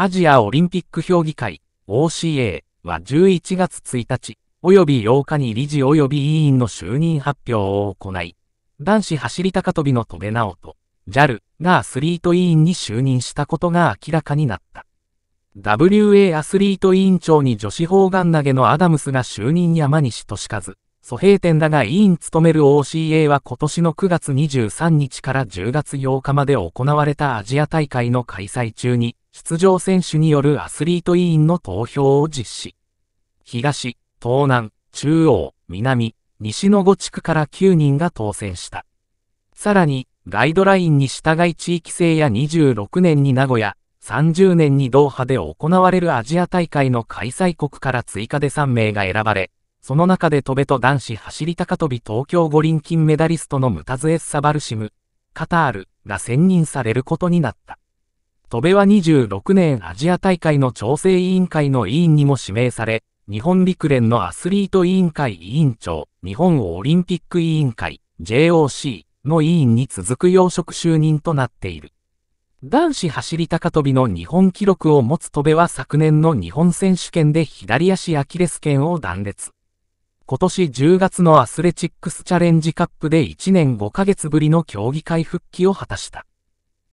アジアオリンピック評議会 OCA は11月1日及び8日に理事及び委員の就任発表を行い、男子走高跳びの戸部直人、JAL がアスリート委員に就任したことが明らかになった。WA アスリート委員長に女子砲丸投げのアダムスが就任山西としかず、蘇平店だが委員務める OCA は今年の9月23日から10月8日まで行われたアジア大会の開催中に、出場選手によるアスリート委員の投票を実施。東、東南、中央、南、西の5地区から9人が当選した。さらに、ガイドラインに従い地域性や26年に名古屋、30年にドーハで行われるアジア大会の開催国から追加で3名が選ばれ、その中で戸べと男子走高跳び東京五輪金メダリストのムタズエッサバルシム、カタールが選任されることになった。戸部は26年アジア大会の調整委員会の委員にも指名され、日本陸連のアスリート委員会委員長、日本オリンピック委員会、JOC の委員に続く要職就任となっている。男子走高跳びの日本記録を持つ戸部は昨年の日本選手権で左足アキレス腱を断裂。今年10月のアスレチックスチャレンジカップで1年5ヶ月ぶりの競技会復帰を果たした。